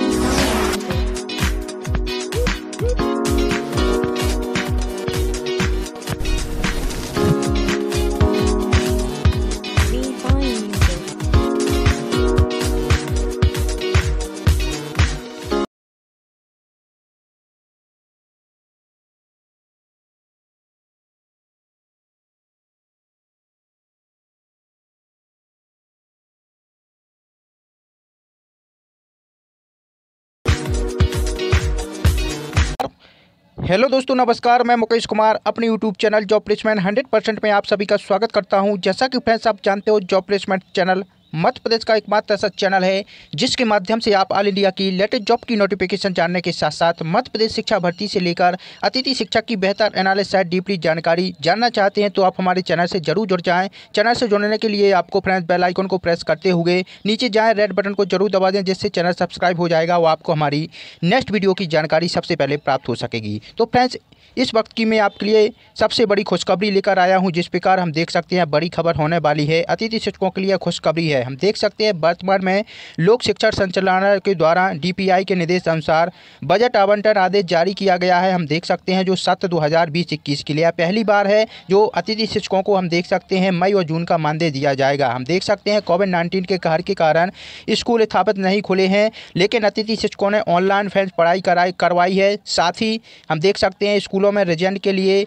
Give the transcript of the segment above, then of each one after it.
me. Hello दोस्तों नमस्कार मैं मुकेश कुमार अपने YouTube channel job placement 100 percent में आप सभी का स्वागत करता हूं जैसा कि फ्रेंड्स आप जानते हो job placement channel Madhya Pradesh का एकमात्र ऐसा चैनल है जिसके माध्यम से आप ऑल इंडिया की लेटेस्ट जॉब की नोटिफिकेशन जानने के साथ साथ मध्य प्रदेश शिक्षा भर्ती से लेकर अतिथि शिक्षा की बेहतर एनालिस डीपली जानकारी जानना चाहते हैं तो आप हमारे चैनल से जरूर जुड़ जाएँ चैनल से जुड़ने के लिए आपको फ्रेंड बेल आइकन को प्रेस करते हुए नीचे जाएँ रेड बटन को जरूर दबा दें जिससे चैनल सब्सक्राइब हो जाएगा और आपको हमारी नेक्स्ट वीडियो की जानकारी सबसे पहले प्राप्त हो सकेगी तो फ्रेंड्स इस वक्त की मैं आपके लिए सबसे बड़ी खुशखबरी लेकर आया हूं जिस प्रकार हम देख सकते हैं बड़ी खबर होने वाली है अतिथि शिक्षकों के लिए खुशखबरी है हम देख सकते हैं वर्तमान में लोक शिक्षण संचालनालय के द्वारा डीपीआई के निर्देश अनुसार बजट आवंटन आदेश जारी किया गया है हम देख सकते हैं जो सत्र दो हज़ार के लिए पहली बार है जो अतिथि शिक्षकों को हम देख सकते हैं मई और जून का मानदेय दिया जाएगा हम देख सकते हैं कोविड नाइन्टीन के कहर के कारण स्कूल स्थापित नहीं खुले हैं लेकिन अतिथि शिक्षकों ने ऑनलाइन फैंस पढ़ाई कराई करवाई है साथ ही हम देख सकते हैं स्कूलों में रिजेंट के लिए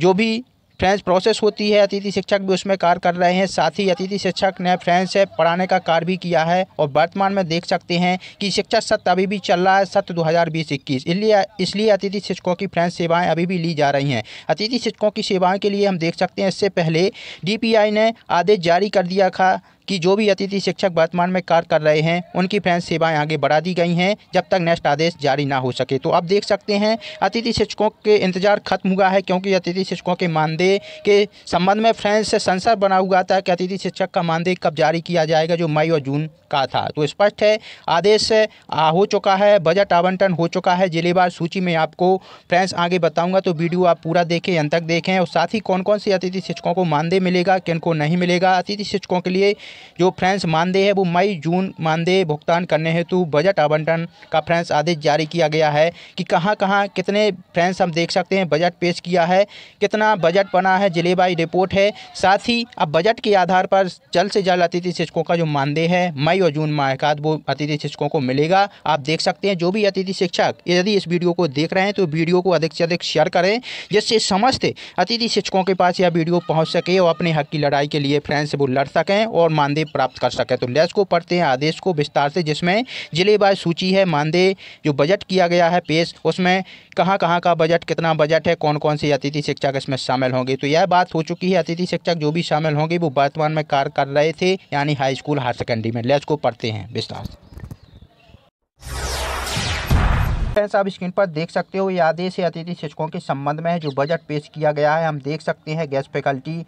जो भी फ्रेंच प्रोसेस होती है अतिथि शिक्षक भी उसमें कार्य कर रहे हैं साथ ही अतिथि शिक्षक ने फ्रेंच से पढ़ाने का कार्य भी किया है और वर्तमान में देख सकते हैं कि शिक्षा सत्र अभी भी चल रहा है सत्र दो हज़ार इसलिए इसलिए अतिथि शिक्षकों की फ्रेंच सेवाएँ अभी भी ली जा रही हैं अतिथि शिक्षकों की सेवाएँ के लिए हम देख सकते हैं इससे पहले डी ने आदेश जारी कर दिया था कि जो भी अतिथि शिक्षक वर्तमान में कार्य कर रहे हैं उनकी फ्रेंच सेवाएं आगे बढ़ा दी गई हैं जब तक नेक्स्ट आदेश जारी ना हो सके तो आप देख सकते हैं अतिथि शिक्षकों के इंतजार खत्म हुआ है क्योंकि अतिथि शिक्षकों के मानदेय के संबंध में फ्रेंच से संसद बना हुआ था कि अतिथि शिक्षक का मानदेय कब जारी किया जाएगा जो मई और जून का था तो स्पष्ट है आदेश आ, हो चुका है बजट आवंटन हो चुका है जिलेवार सूची में आपको फ्रेंड्स आगे बताऊंगा तो वीडियो आप पूरा देखें अंत तक देखें और साथ ही कौन कौन से अतिथि शिक्षकों को मानदेय मिलेगा किन को नहीं मिलेगा अतिथि शिक्षकों के लिए जो फ्रेंड्स मानदेय है वो मई जून मानदेय भुगतान करने हेतु बजट आवंटन का फ्रेंड्स आदेश जारी किया गया है कि कहाँ कहाँ कितने फ्रेंड्स हम देख सकते हैं बजट पेश किया है कितना बजट बना है जिलेबाई रिपोर्ट है साथ ही अब बजट के आधार पर जल्द से जल्द अतिथि शिक्षकों का जो मानदेय है मई जुलाई और जून माह का वो अतिथि शिक्षकों को मिलेगा आप देख सकते हैं जो भी अतिथि शिक्षक यदि इस वीडियो को देख रहे हैं तो वीडियो को अधिक से अधिक शेयर करें जिससे समस्त अतिथि शिक्षकों के पास यह वीडियो पहुँच सके और अपने हक की लड़ाई के लिए फ्रेंड्स वो लड़ सकें और मानदेय प्राप्त कर सकें तो लेस को पढ़ते हैं आदेश को विस्तार से जिसमें जिलेवार सूची है मानदेय जो बजट किया गया है पेश उसमें कहाँ कहाँ का बजट कितना बजट है कौन कौन से अतिथि शिक्षक इसमें शामिल होंगे तो यह बात हो चुकी है अतिथि शिक्षक जो भी शामिल होंगे वो वर्तमान में कार्य कर रहे थे यानी हाई स्कूल हायर सेकेंडरी में लेस उसको पढ़ते हैं विस्तार से फ्रेंड्स आप स्क्रीन पर देख सकते हो ये आदेश अतिथि शिक्षकों के संबंध में है जो बजट पेश किया गया है हम देख सकते हैं गैस फैकल्टी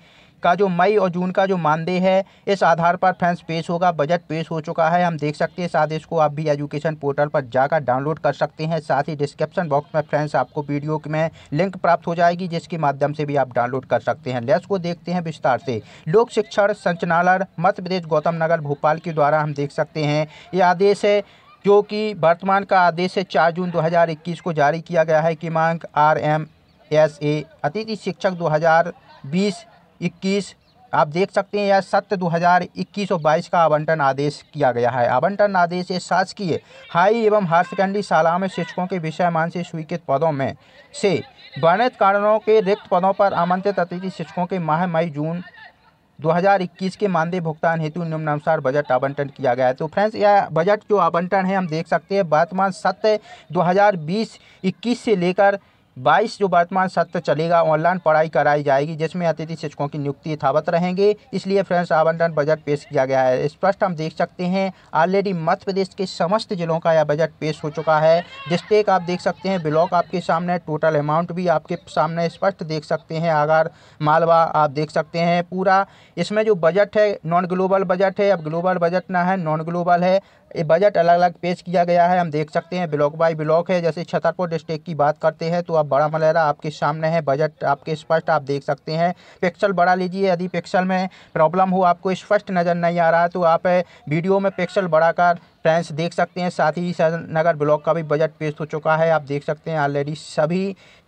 का जो मई और जून का जो मानदेय है इस आधार पर फ्रेंड्स पेश होगा बजट पेश हो चुका है हम देख सकते हैं इस आदेश को आप भी एजुकेशन पोर्टल पर जाकर डाउनलोड कर सकते हैं साथ ही डिस्क्रिप्शन बॉक्स में फ्रेंड्स आपको वीडियो में लिंक प्राप्त हो जाएगी जिसके माध्यम से भी आप डाउनलोड कर सकते हैं लेस को देखते हैं विस्तार से लोक शिक्षण संचालय मध्य प्रदेश गौतम नगर भोपाल के द्वारा हम देख सकते हैं ये आदेश है जो कि वर्तमान का आदेश है चार जून 2021 को जारी किया गया है कि मांग आर एम एस ए अतिथि शिक्षक 2020 इक्कीस आप देख सकते हैं यह हज़ार 2021 और बाईस का आवंटन आदेश किया गया है आवंटन आदेश ये शासकीय हाई एवं हायर सेकेंडरी शाला में शिक्षकों के विषय मान से स्वीकृत पदों में से वर्णित कारणों के रिक्त पदों पर आमंत्रित अतिथि शिक्षकों के माह मई जून 2021 के मानदेय भुगतान हेतु निम्नानुसार बजट आवंटन किया गया है तो फ्रेंड्स यह बजट जो आवंटन है हम देख सकते हैं वर्तमान सत्य दो हज़ार से लेकर बाईस जो वर्तमान सत्र चलेगा ऑनलाइन पढ़ाई कराई जाएगी जिसमें अतिथि शिक्षकों की नियुक्ति यथावत रहेंगे इसलिए फ्रेंड्स आवंटन बजट पेश किया गया है स्पष्ट हम देख सकते हैं ऑलरेडी मध्य प्रदेश के समस्त जिलों का यह बजट पेश हो चुका है डिस्ट्रिक्ट आप देख सकते हैं ब्लॉक आपके सामने टोटल अमाउंट भी आपके सामने स्पष्ट देख सकते हैं आगर मालवा आप देख सकते हैं पूरा इसमें जो बजट है नॉन ग्लोबल बजट है अब ग्लोबल बजट ना है नॉन ग्लोबल है ये बजट अलग अलग पेश किया गया है हम देख सकते हैं ब्लॉक बाय ब्लॉक है जैसे छतरपुर डिस्ट्रिक्ट की बात करते हैं तो आप बड़ा मलेरा आपके सामने है बजट आपके स्पष्ट आप देख सकते हैं पिक्सल बड़ा लीजिए यदि पिक्सल में प्रॉब्लम हो आपको स्पष्ट नज़र नहीं आ रहा है तो आप वीडियो में पिक्सल बढ़ाकर फ्रेंड्स देख सकते हैं साथ ही नगर ब्लॉक का भी बजट पेश हो चुका है आप देख सकते हैं ऑलरेडी सभी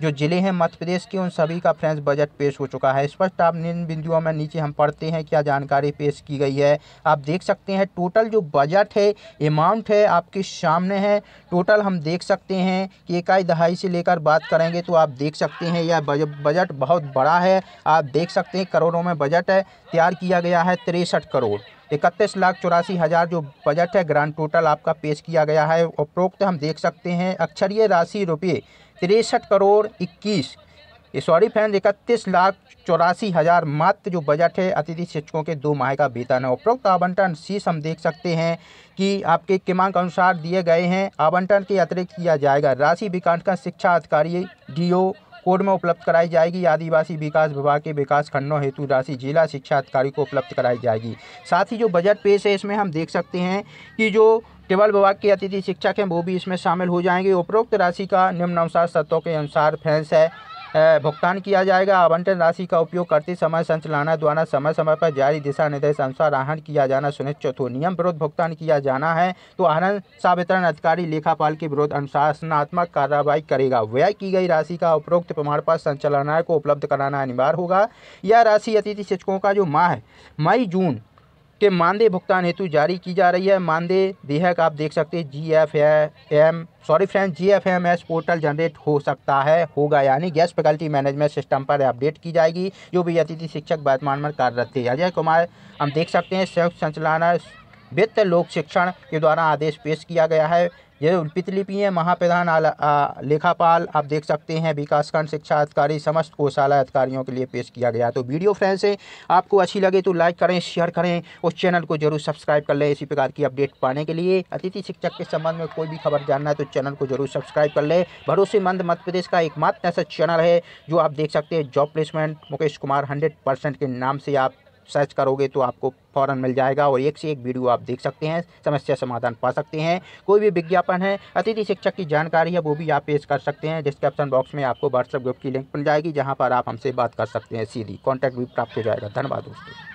जो ज़िले हैं मध्य प्रदेश के उन सभी का फ्रेंड्स बजट पेश हो चुका है स्पष्ट आप निम्न बिंदुओं में नीचे हम पढ़ते हैं क्या जानकारी पेश की गई है आप देख सकते हैं टोटल जो बजट है अमाउंट है आपके सामने है टोटल हम देख सकते हैं कि इकाई दहाई से लेकर बात करेंगे तो आप देख सकते हैं यह बजट बहुत बड़ा है आप देख सकते हैं करोड़ों में बजट है तैयार किया गया है तिरसठ करोड़ इकतीस लाख चौरासी हज़ार जो बजट है ग्रांड टोटल आपका पेश किया गया है उपरोक्त हम देख सकते हैं अक्षरीय राशि रुपये तिरसठ करोड़ इक्कीस सॉरी फ्रेंड इकतीस लाख चौरासी हज़ार मात्र जो बजट है अतिथि शिक्षकों के दो माह का वेतन है उपरोक्त आवंटन शीस हम देख सकते हैं कि आपके क्रमांक अनुसार दिए गए हैं आवंटन के अतिरिक्त किया जाएगा राशि विकास का शिक्षा अधिकारी डी कोड में उपलब्ध कराई जाएगी आदिवासी विकास विभाग के विकास खंडों हेतु राशि जिला शिक्षा अधिकारी को उपलब्ध कराई जाएगी साथ ही जो बजट पेश है इसमें हम देख सकते हैं कि जो टेबल विभाग के अतिथि शिक्षक हैं वो भी इसमें शामिल हो जाएंगे उपरोक्त राशि का निम्नानुसार शर्तों के अनुसार फैंस है भुगतान किया जाएगा आवंटन राशि का उपयोग करते समय संचालना द्वारा समय समय पर जारी दिशा निर्देश अनुसार आहरण किया जाना सुनिश्चित हो नियम विरोध भुगतान किया जाना है तो आहरण सावितरण अधिकारी लेखापाल के विरोध अनुशासनात्मक कार्रवाई करेगा व्यय की गई राशि का उपरोक्त प्रमाण पत्र संचालना को उपलब्ध कराना अनिवार्य होगा यह राशि अतिथि शिक्षकों का जो माह है मई जून के मानदेय भुगतान हेतु जारी की जा रही है मानदेय विधेयक आप देख सकते हैं G F M sorry friend G F M S portal generate हो सकता है होगा यानी गैस फैकल्टी मैनेजमेंट सिस्टम पर अपडेट की जाएगी जो भी अतिथि शिक्षक वर्तमान में कार्यरत थे अजय कुमार हम देख सकते हैं संयुक्त संचालना वित्त लोक शिक्षण के द्वारा आदेश पेश किया गया है ये प्रतिलिपि महाप्रधान लेखापाल आप देख सकते हैं विकासखंड शिक्षा अधिकारी समस्त कोशाला अधिकारियों के लिए पेश किया गया तो वीडियो फ्रेंड्स से आपको अच्छी लगे तो लाइक करें शेयर करें उस चैनल को जरूर सब्सक्राइब कर लें इसी प्रकार की अपडेट पाने के लिए अतिथि शिक्षक के संबंध में कोई भी खबर जानना है तो चैनल को जरूर सब्सक्राइब कर लें भरोसेमंद मध्य प्रदेश का एकमात्र ऐसा चैनल है जो आप देख सकते हैं job placement Mukesh Kumar hundred के नाम से आप सर्च करोगे तो आपको फ़ौरन मिल जाएगा और एक से एक वीडियो आप देख सकते हैं समस्या समाधान पा सकते हैं कोई भी विज्ञापन है अतिथि शिक्षक की जानकारी है वो भी आप पेश कर सकते हैं डिस्क्रिप्शन बॉक्स में आपको व्हाट्सअप ग्रुप की लिंक मिल जाएगी जहाँ पर आप हमसे बात कर सकते हैं सीधी कॉन्टैक्ट भी प्राप्त हो जाएगा धन्यवाद दोस्तों